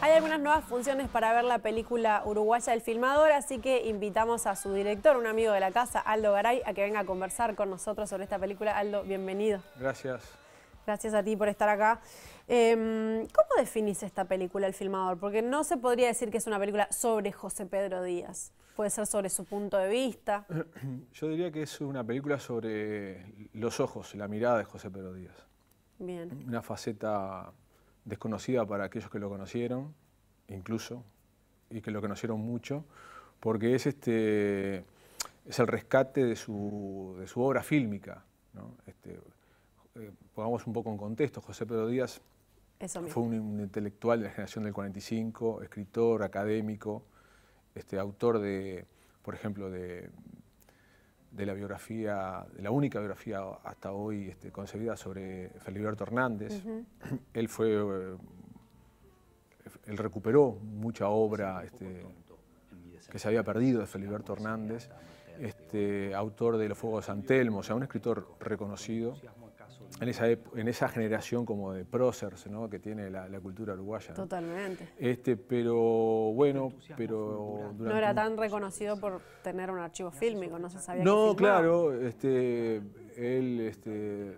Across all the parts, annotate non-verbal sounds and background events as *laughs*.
Hay algunas nuevas funciones para ver la película uruguaya El Filmador, así que invitamos a su director, un amigo de la casa, Aldo Garay, a que venga a conversar con nosotros sobre esta película. Aldo, bienvenido. Gracias. Gracias a ti por estar acá. Em, ¿Cómo definís esta película, El Filmador? Porque no se podría decir que es una película sobre José Pedro Díaz. Puede ser sobre su punto de vista. *clears throat* Yo diría que es una película sobre los ojos, la mirada de José Pedro Díaz. Bien. Una faceta desconocida para aquellos que lo conocieron, incluso, y que lo conocieron mucho, porque es, este, es el rescate de su, obra fílmica. Este, eh, pongamos un poco en contexto, José Pedro Díaz fue un, intelectual de la generación del 45, escritor, académico, este, autor de, por ejemplo, de, la biografía, de la única biografía hasta hoy este, concebida sobre Feliberto Hernández. *clears throat* Él fue, eh, él recuperó mucha obra este, que se había perdido de Feliberto Hernández, este, autor de Los Fuegos de San Telmo, o sea, un escritor reconocido en esa, generación como de próceres ¿no? que tiene la, cultura uruguaya. Totalmente. Este, pero bueno, pero... no era tan reconocido por tener un archivo fílmico, no se sabía No, claro, este, él este,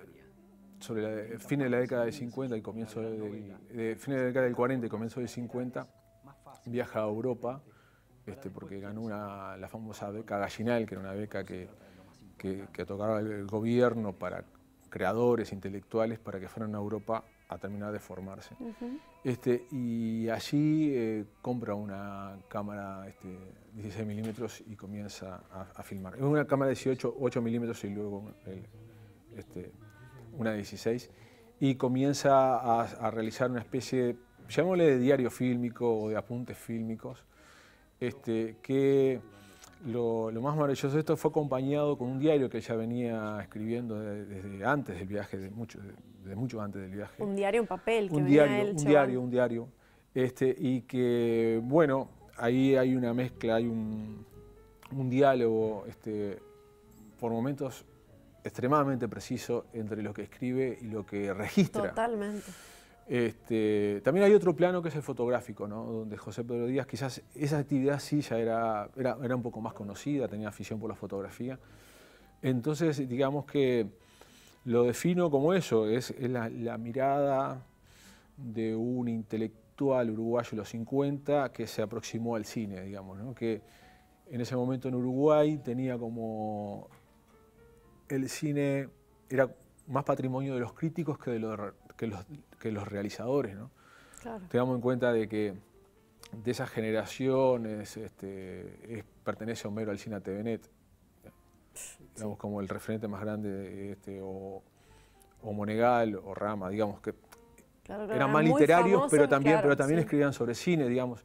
sobre la, eh, fin de la década de 50 y comienzo De, fin de la década del 40 y comienzo del 50, viaja a Europa este, porque ganó una, la famosa beca Gallinal, que era una beca que tocaba el gobierno para creadores, intelectuales, para que fueran a Europa a terminar de formarse. este, y allí eh, compra una cámara este, 16 milímetros y comienza a, filmar. Es una cámara 18, 8 milímetros y luego este, una 16. Y comienza a, realizar una especie, llamémosle de diario fílmico o de apuntes fílmicos, este, que lo, más maravilloso de esto fue acompañado con un diario que ella venía escribiendo desde antes del viaje, de mucho, desde mucho antes del viaje. Un diario en papel, que un venía diario, él, un diario, un diario. Este, y que, bueno, ahí hay una mezcla, hay un, un diálogo este, por momentos extremadamente preciso entre lo que escribe y lo que registra. Totalmente. Este, también hay otro plano que es el fotográfico, donde José Pedro Díaz, quizás esa actividad sí ya era, era, un poco más conocida, tenía afición por la fotografía. Entonces, digamos que lo defino como eso, es, la, mirada de un intelectual uruguayo de los 50 que se aproximó al cine, digamos, que en ese momento en Uruguay tenía como el cine, era más patrimonio de los críticos que de los, que los realizadores, ¿no? Claro. en cuenta de que de esas generaciones este, pertenece Homero al cine TVNet, digamos como el referente más grande, este, o, Monegal, o Rama, digamos que eran más literarios, pero también, pero también escribían sobre cine, digamos.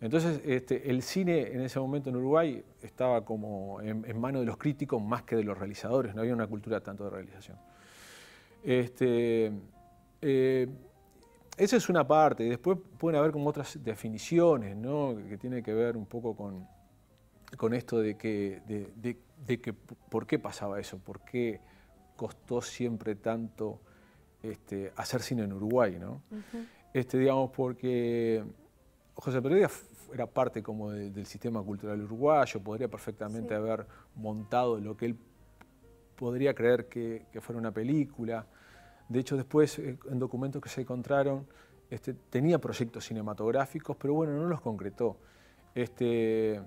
Entonces, este, el cine en ese momento en Uruguay estaba como en, en manos de los críticos más que de los realizadores, no había una cultura tanto de realización. Este, eh, esa es una parte. y Después pueden haber como otras definiciones, Que tiene que ver un poco con, esto de que, por qué pasaba eso, por qué costó siempre tanto este, hacer cine en Uruguay, ¿no? este, digamos, porque José Pereira era parte como del sistema cultural uruguayo, podría perfectamente haber montado lo que él podría creer que fuera una película. De hecho, después, eh, en documentos que se encontraron, este, tenía proyectos cinematográficos, pero bueno, no los concretó. Este,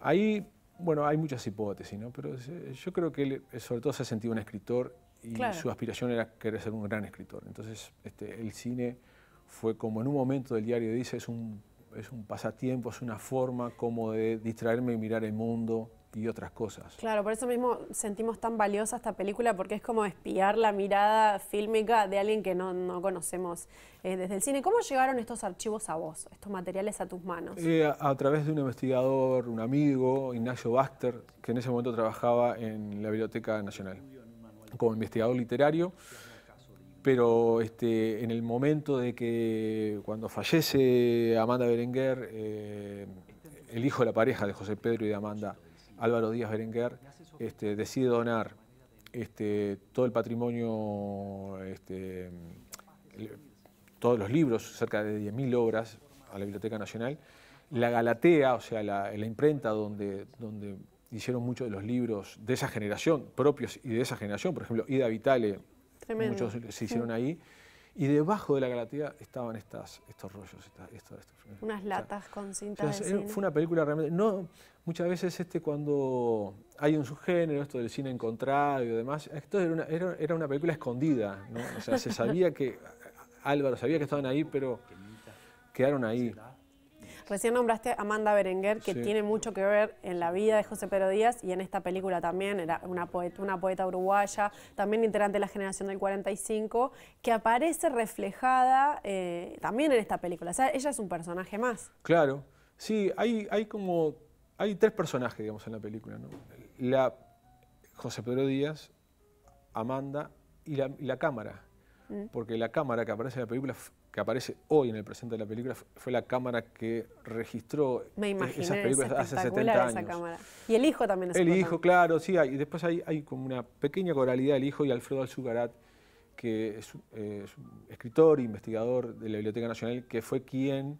ahí, bueno, hay muchas hipótesis, ¿no? Pero eh, yo creo que eh, sobre todo, se ha sentido un escritor y su aspiración era querer ser un gran escritor. Entonces, este, el cine fue como en un momento del diario dice, es un, es un pasatiempo, es una forma como de distraerme y mirar el mundo, y otras cosas. Claro, por eso mismo sentimos tan valiosa esta película porque es como espiar la mirada fílmica de alguien que no, conocemos eh, desde el cine. ¿Cómo llegaron estos archivos a vos, estos materiales a tus manos? Eh, a, través de un investigador, un amigo, Ignacio Baxter, que en ese momento trabajaba en la Biblioteca Nacional como investigador literario. Pero este, en el momento de que cuando fallece Amanda Berenguer, eh, el hijo de la pareja de José Pedro y de Amanda, Álvaro Díaz Berenguer, este, decide donar este, todo el patrimonio, este, todos los libros, cerca de 10.000 obras a la Biblioteca Nacional, la Galatea, o sea, la, imprenta donde, hicieron muchos de los libros de esa generación, propios y de esa generación, por ejemplo, Ida Vitale, muchos se hicieron ahí. Y debajo de la galatea estaban estas, estos rollos. Unas latas con cinta de cine. Fue una película realmente... No, muchas veces este cuando hay un subgénero, esto del cine encontrado y demás, esto era una, era una película escondida. ¿no? O sea, se sabía que... Álvaro sabía que estaban ahí, pero quedaron ahí. Recién nombraste a Amanda Berenguer, que tiene mucho que ver en la vida de José Pedro Díaz y en esta película también, era una poeta, uruguaya, también integrante de la generación del 45, que aparece reflejada eh, también en esta película. O sea, ella es un personaje más. Claro, sí, hay, como, hay tres personajes, digamos, en la película, ¿no? La José Pedro Díaz, Amanda y la, cámara. Mm. Porque la cámara que aparece en la película que aparece hoy en el presente de la película fue la cámara que registró eh, esas películas hace 70 años. Esa cámara. Y el hijo también es El hijo, claro, sí. y después hay, hay, como una pequeña coralidad el hijo y Alfredo Alzugarat, que es, eh, escritor e investigador de la Biblioteca Nacional, que fue quien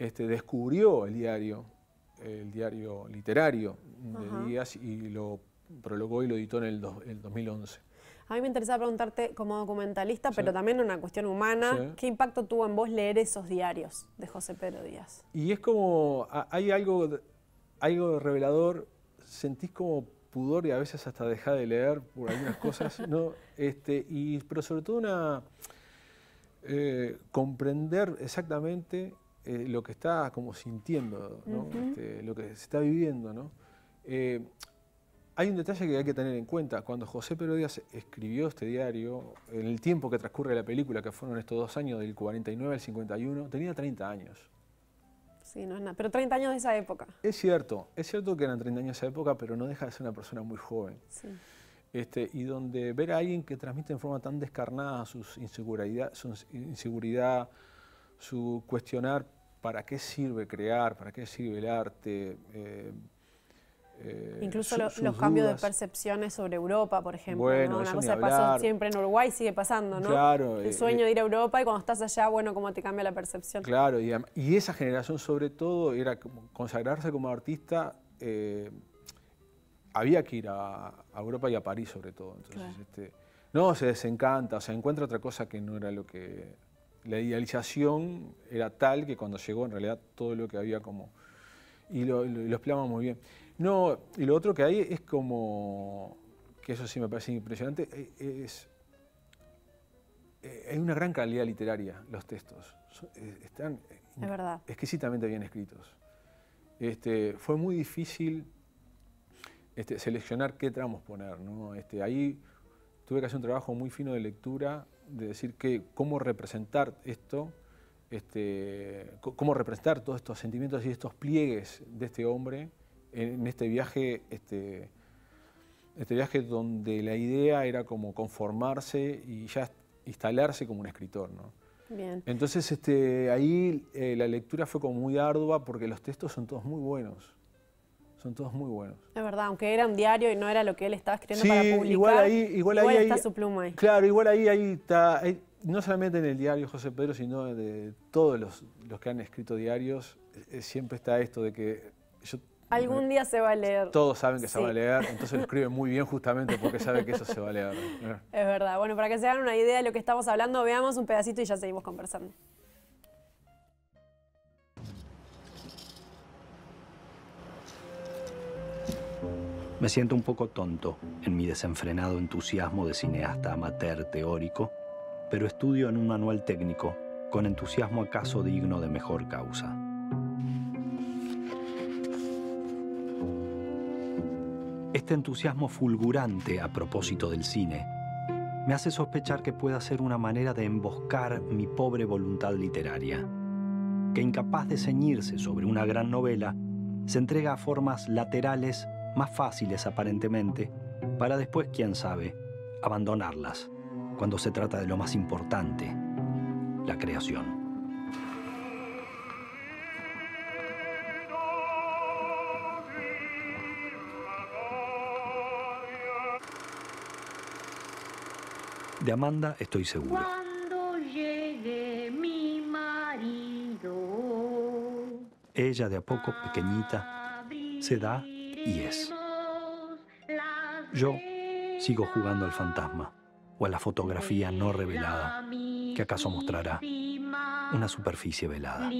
este, descubrió el diario, el diario literario de Díaz y lo prologó y lo editó en el 2011. A mí me interesa preguntarte como documentalista, pero también una cuestión humana, ¿qué impacto tuvo en vos leer esos diarios de José Pedro Díaz? Y es como, hay algo, algo revelador, sentís como pudor y a veces hasta dejá de leer por algunas cosas, *laughs* ¿no? Este, y, pero sobre todo una... Eh, comprender exactamente eh, lo que está como sintiendo, este, lo que se está viviendo. ¿no? Eh, hay un detalle que hay que tener en cuenta. Cuando José Pedro escribió este diario, en el tiempo que transcurre la película, que fueron estos dos años, del 49 al 51, tenía 30 años. Sí, no es nada. Pero 30 años de esa época. Es cierto, es cierto que eran 30 años de esa época, pero no deja de ser una persona muy joven. Sí. Este, y donde ver a alguien que transmite en forma tan descarnada sus su inseguridad, su cuestionar para qué sirve crear, para qué sirve el arte, eh, eh, Incluso los, cambios de percepciones sobre Europa, por ejemplo. Una cosa que pasó siempre en Uruguay sigue pasando, ¿no? El eh, sueño eh, de ir a Europa y cuando estás allá, bueno, cómo te cambia la percepción. Claro, y, esa generación sobre todo era consagrarse como artista. había que ir a, Europa y a París sobre todo. Entonces, este, no, se desencanta, se encuentra otra cosa que no era lo que... La idealización era tal que cuando llegó en realidad todo lo que había como... Y lo, lo, muy bien. No, y lo otro que hay es como, que eso sí me parece impresionante, e, es, eh, hay una gran calidad literaria, los textos. Eh, están exquisitamente bien escritos. Este, fue muy difícil este, seleccionar qué tramos poner. Este, ahí tuve que hacer un trabajo muy fino de lectura, de decir que, cómo representar esto, cómo representar todos estos sentimientos y estos pliegues de este hombre en este viaje, este, este viaje donde la idea era como conformarse y ya instalarse como un escritor. ¿no? Bien. Entonces este, ahí eh, la lectura fue como muy ardua porque los textos son todos muy buenos. Son todos muy buenos. Es verdad, aunque era un diario y no era lo que él estaba escribiendo para publicar. Igual ahí, igual, ahí, está su pluma ahí. Claro, igual ahí, ahí está. no solamente en el diario José Pedro, sino de todos los, los que han escrito diarios, eh, siempre está esto de que yo Algún día se va a leer. Todos saben que se va a leer, entonces lo escribe muy bien justamente porque sabe que eso se va a leer. *laughs* Es verdad. Bueno, para que se hagan una idea de lo que estamos hablando, veamos un pedacito y ya seguimos conversando. Me siento un poco tonto en mi desenfrenado entusiasmo de cineasta amateur teórico, pero estudio en un manual técnico, con entusiasmo acaso digno de mejor causa. este entusiasmo fulgurante a propósito del cine me hace sospechar que pueda ser una manera de emboscar mi pobre voluntad literaria, que incapaz de ceñirse sobre una gran novela, se entrega a formas laterales más fáciles aparentemente, para después, quién sabe, abandonarlas cuando se trata de lo más importante, la creación. De Amanda estoy seguro. mi marido. Ella de a poco, pequeñita, se da y es. Yo sigo jugando al fantasma o a la fotografía no revelada que acaso mostrará una superficie velada.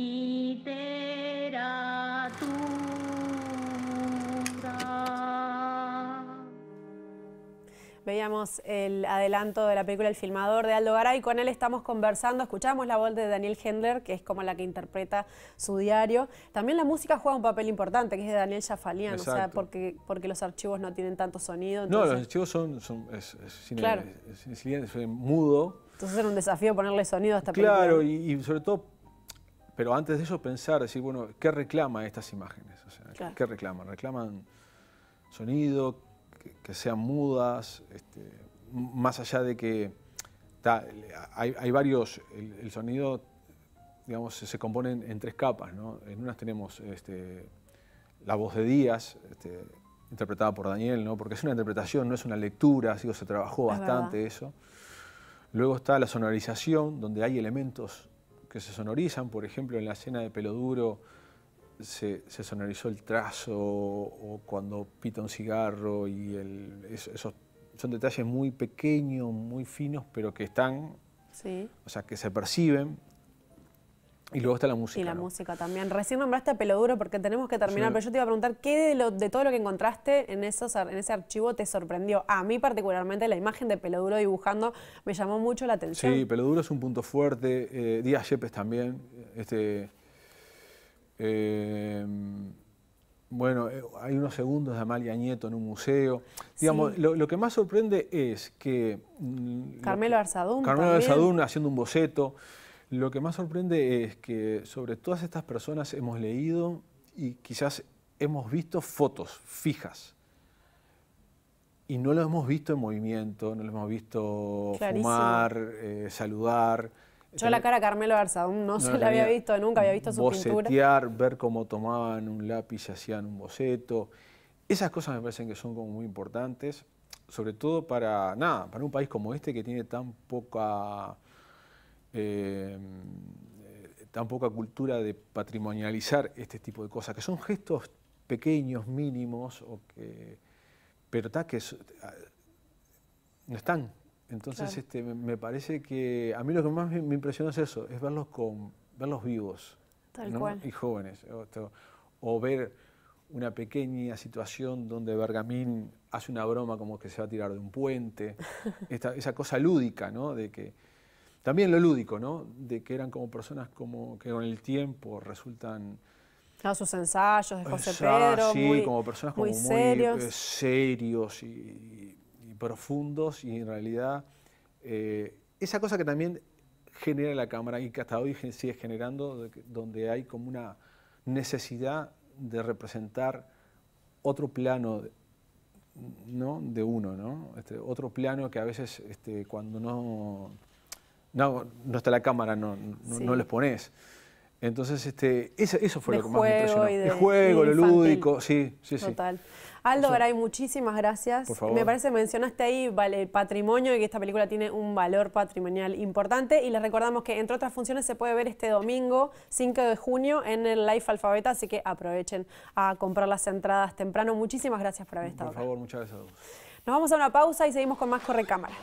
Veíamos el adelanto de la película El Filmador de Aldo Garay, con él estamos conversando, escuchamos la voz de Daniel Hendler, que es como la que interpreta su diario. También la música juega un papel importante, que es de Daniel Jafalian, o sea, porque, porque los archivos no tienen tanto sonido. No, los archivos son, es, es, mudo. Entonces era un desafío ponerle sonido a esta película. Claro, y, sobre todo pero antes de eso pensar, decir, bueno, ¿qué reclama estas imágenes? O ¿qué reclaman? ¿Reclaman sonido? que, sean mudas, este, más allá de que hay, varios, el, sonido, se compone en, tres capas, ¿no? En unas tenemos este, la voz de Díaz, este, interpretada por Daniel, Porque es una interpretación, no es una lectura, así se trabajó bastante eso. Luego está la sonorización, donde hay elementos que se sonorizan, por ejemplo, en la escena de pelo Peloduro se, se sonorizó el trazo o cuando pita un cigarro y el, esos son detalles muy pequeños, muy finos, pero que están, o sea, que se perciben. Y luego está la música. Y la música también. Recién nombraste a Peloduro porque tenemos que terminar, pero yo te iba a preguntar, ¿qué de, lo, de todo lo que encontraste en, esos, en ese archivo te sorprendió? A mí particularmente la imagen de Peloduro dibujando me llamó mucho la atención. Sí, Peloduro es un punto fuerte, eh, Díaz Yepes también. Este, Em, bueno, eh, hay unos segundos de Amalia Nieto en un museo. Digamos, lo, que más sorprende es que... Mm, Carmelo Arzadún. Carmelo haciendo un boceto. Lo que más sorprende es que sobre todas estas personas hemos leído y quizás hemos visto fotos fijas. Y no lo hemos visto en movimiento, no lo hemos visto fumar, eh, saludar. Yo la cara a Carmelo Garzadón no, se la había visto nunca, había visto su bocetear, pintura. ver cómo tomaban un lápiz y hacían un boceto. Esas cosas me parecen que son como muy importantes, sobre todo para, nada, para un país como este que tiene tan poca, eh, tan poca cultura de patrimonializar este tipo de cosas, que son gestos pequeños, mínimos, o que, pero tal que no están entonces, este, me parece que a mí lo que más me impresiona es eso, es verlos, con, verlos vivos y jóvenes. O, ver una pequeña situación donde Bergamín hace una broma como que se va a tirar de un puente, *laughs* esa cosa lúdica, ¿no? De que, también lo lúdico, ¿no? De que eran como personas como que con el tiempo resultan... A sus ensayos de José ah, Pedro, sí, como personas como muy, eh, serios, y profundos y en realidad eh, esa cosa que también genera la cámara y que hasta hoy sigue generando, donde hay como una necesidad de representar otro plano ¿no? de uno, ¿no? Este, otro plano que a veces este, cuando no, no, está la cámara no, les pones. Entonces, este, eso, fue lo que más me impresionó. El juego, lo lúdico, sí, sí, sí. Aldo hay muchísimas gracias. Por Me parece que mencionaste ahí el patrimonio y que esta película tiene un valor patrimonial importante. Y les recordamos que, entre otras funciones, se puede ver este domingo 5 de junio en el Life Alfabeta, así que aprovechen a comprar las entradas temprano. Muchísimas gracias por haber estado. Por favor, muchas gracias a todos. Nos vamos a una pausa y seguimos con más Corre Cámara.